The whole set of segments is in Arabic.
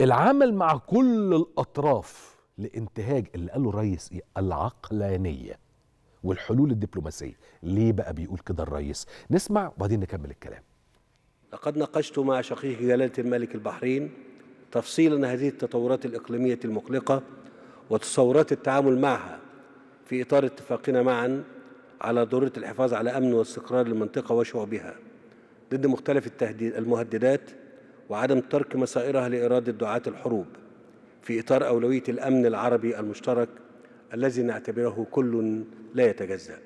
العمل مع كل الاطراف لانتهاج اللي قاله الريس العقلانيه والحلول الدبلوماسيه ليه بقى بيقول كده الريس نسمع وبعدين نكمل الكلام لقد ناقشت مع شقيق جلاله الملك البحرين تفصيلا هذه التطورات الاقليميه المقلقه وتصورات التعامل معها في اطار اتفاقنا معا على ضروره الحفاظ على امن واستقرار المنطقه وشعوبها ضد مختلف التهديد المهددات وعدم ترك مسائرها لإرادة دعاة الحروب في إطار أولوية الأمن العربي المشترك الذي نعتبره كل لا يتجزأ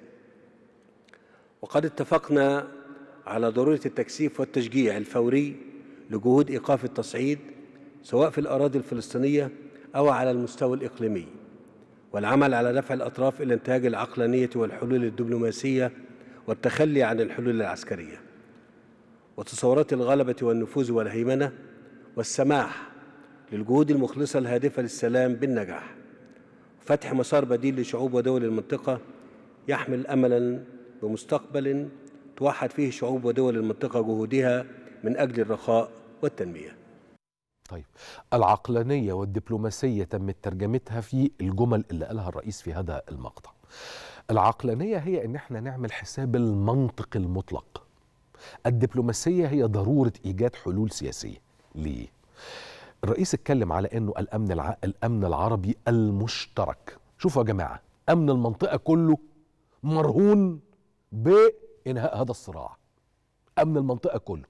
وقد اتفقنا على ضرورة التكثيف والتشجيع الفوري لجهود إيقاف التصعيد سواء في الأراضي الفلسطينية أو على المستوى الإقليمي والعمل على دفع الأطراف إلى إنتاج العقلانية والحلول الدبلوماسية والتخلي عن الحلول العسكريه وتصورات الغلبة والنفوذ والهيمنة والسماح للجهود المخلصة الهادفة للسلام بالنجاح فتح مسار بديل لشعوب ودول المنطقة يحمل أملا بمستقبل توحد فيه شعوب ودول المنطقة جهودها من أجل الرخاء والتنمية طيب العقلانية والدبلوماسية تمت ترجمتها في الجمل اللي قالها الرئيس في هذا المقطع العقلانية هي أن احنا نعمل حساب المنطق المطلق الدبلوماسية هي ضرورة إيجاد حلول سياسية ليه؟ الرئيس اتكلم على أنه الأمن, الع... الأمن العربي المشترك شوفوا يا جماعة أمن المنطقة كله مرهون بإنهاء هذا الصراع امن المنطقه كله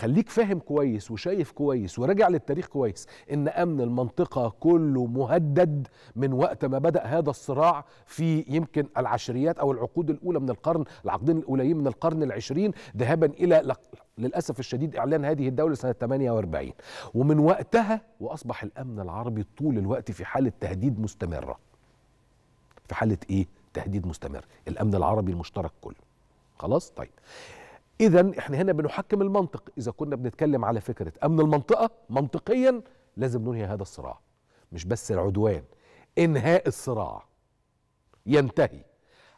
خليك فاهم كويس وشايف كويس وراجع للتاريخ كويس ان امن المنطقه كله مهدد من وقت ما بدا هذا الصراع في يمكن العشريات او العقود الاولى من القرن العقدين الاوليين من القرن العشرين ذهابا الى للاسف الشديد اعلان هذه الدوله سنه 48 ومن وقتها واصبح الامن العربي طول الوقت في حاله تهديد مستمره في حاله ايه تهديد مستمر الامن العربي المشترك كله خلاص طيب اذا احنا هنا بنحكم المنطق اذا كنا بنتكلم على فكره امن المنطقه منطقيا لازم ننهي هذا الصراع مش بس العدوان انهاء الصراع ينتهي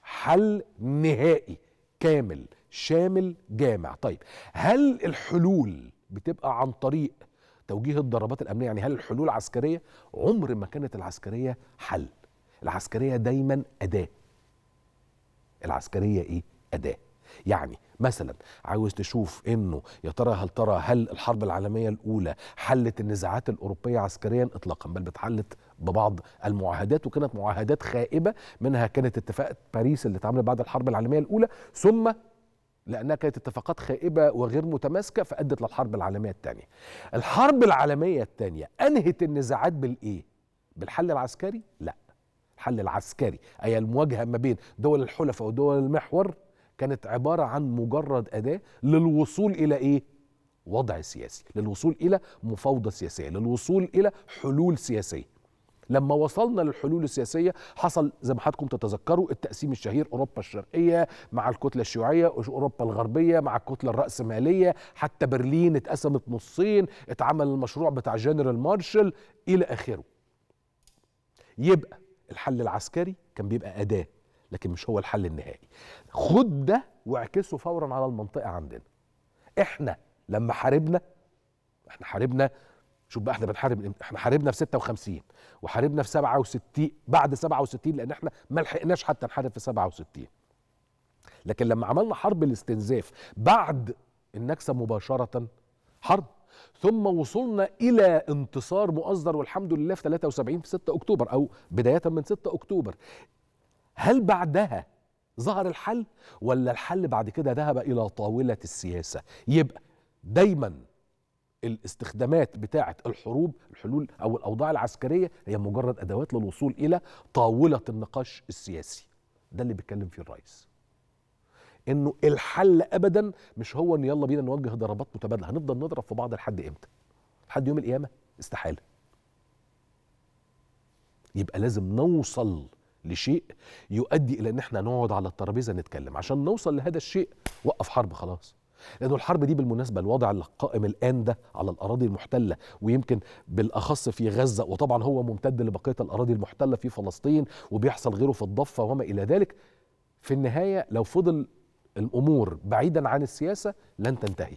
حل نهائي كامل شامل جامع طيب هل الحلول بتبقى عن طريق توجيه الضربات الامنيه يعني هل الحلول عسكريه عمر ما كانت العسكريه حل العسكريه دايما اداه العسكريه ايه اداه يعني مثلا عاوز تشوف انه يا ترى هل ترى هل الحرب العالميه الاولى حلت النزاعات الاوروبيه عسكريا اطلاقا بل بتحلت ببعض المعاهدات وكانت معاهدات خائبه منها كانت اتفاق باريس اللي اتعمل بعد الحرب العالميه الاولى ثم لانها كانت اتفاقات خائبه وغير متماسكه فادت للحرب العالميه الثانيه. الحرب العالميه الثانيه انهت النزاعات بالايه؟ بالحل العسكري؟ لا. الحل العسكري اي المواجهه ما بين دول الحلفاء ودول المحور كانت عبارة عن مجرد أداة للوصول إلى إيه؟ وضع سياسي للوصول إلى مفاوضة سياسية للوصول إلى حلول سياسية لما وصلنا للحلول السياسيه حصل زي ما حضراتكم تتذكروا التقسيم الشهير اوروبا الشرقيه مع الكتله الشيوعيه اوروبا الغربيه مع الكتله الراسماليه حتى برلين اتقسمت نصين اتعمل المشروع بتاع جنرال مارشل الى اخره يبقى الحل العسكري كان بيبقى اداه لكن مش هو الحل النهائي خد ده واعكسه فورا على المنطقه عندنا احنا لما حاربنا احنا حاربنا شوف بقى احنا بنحارب احنا حاربنا في 56 وحاربنا في 67 بعد 67 لان احنا ما لحقناش حتى نحارب في 67 لكن لما عملنا حرب الاستنزاف بعد النكسه مباشره حرب ثم وصلنا الى انتصار مؤزر والحمد لله في 73 في 6 اكتوبر او بدايه من 6 اكتوبر هل بعدها ظهر الحل ولا الحل بعد كده ذهب الى طاوله السياسه يبقى دايما الاستخدامات بتاعه الحروب الحلول او الاوضاع العسكريه هي مجرد ادوات للوصول الى طاوله النقاش السياسي ده اللي بيتكلم فيه الرئيس انه الحل ابدا مش هو ان يلا بينا نوجه ضربات متبادله هنفضل نضرب في بعض لحد امتى لحد يوم القيامه استحاله يبقى لازم نوصل لشيء يؤدي الى ان احنا نقعد على الترابيزه نتكلم عشان نوصل لهذا الشيء وقف حرب خلاص لانه الحرب دي بالمناسبه الوضع القائم الان ده على الاراضي المحتله ويمكن بالاخص في غزه وطبعا هو ممتد لبقيه الاراضي المحتله في فلسطين وبيحصل غيره في الضفه وما الى ذلك في النهايه لو فضل الامور بعيدا عن السياسه لن تنتهي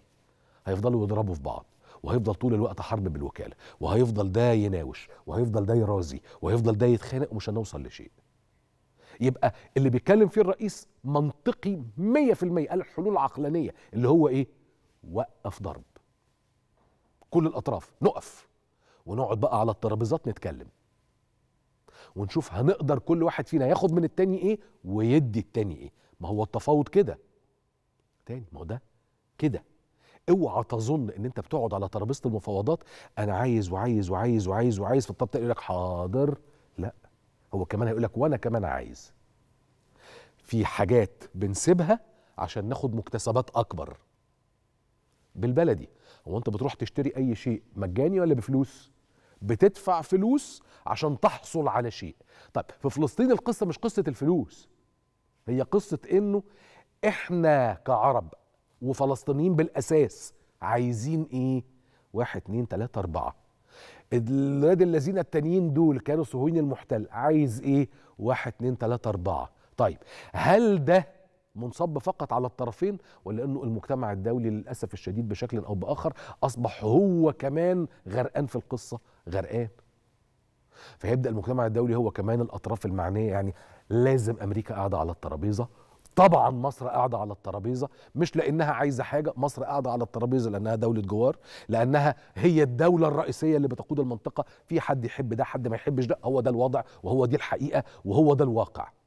هيفضلوا يضربوا في بعض وهيفضل طول الوقت حرب بالوكاله وهيفضل ده يناوش وهيفضل ده يرازي وهيفضل ده يتخانق ومش هنوصل لشيء يبقى اللي بيتكلم فيه الرئيس منطقي 100% قال الحلول عقلانيه اللي هو ايه وقف ضرب كل الاطراف نقف ونقعد بقى على الترابيزات نتكلم ونشوف هنقدر كل واحد فينا ياخد من التاني ايه ويدي التاني ايه ما هو التفاوض كده تاني ما هو ده كده اوعى تظن ان انت بتقعد على ترابيزه المفاوضات انا عايز وعايز وعايز وعايز وعايز في الطب يقول لك حاضر هو كمان هيقول لك وانا كمان عايز في حاجات بنسيبها عشان ناخد مكتسبات اكبر بالبلدي هو انت بتروح تشتري اي شيء مجاني ولا بفلوس بتدفع فلوس عشان تحصل على شيء طب في فلسطين القصه مش قصه الفلوس هي قصه انه احنا كعرب وفلسطينيين بالاساس عايزين ايه واحد اتنين تلاته اربعه الولاد الذين التانيين دول كانوا صهيوني المحتل عايز ايه واحد اتنين تلاتة اربعة طيب هل ده منصب فقط على الطرفين ولا انه المجتمع الدولي للاسف الشديد بشكل او باخر اصبح هو كمان غرقان في القصه غرقان فيبدا المجتمع الدولي هو كمان الاطراف المعنيه يعني لازم امريكا قاعده على الترابيزه طبعا مصر قاعده على الترابيزه مش لانها عايزه حاجه مصر قاعده على الترابيزه لانها دوله جوار لانها هي الدوله الرئيسيه اللي بتقود المنطقه في حد يحب ده حد ما يحبش ده هو ده الوضع وهو دي الحقيقه وهو ده الواقع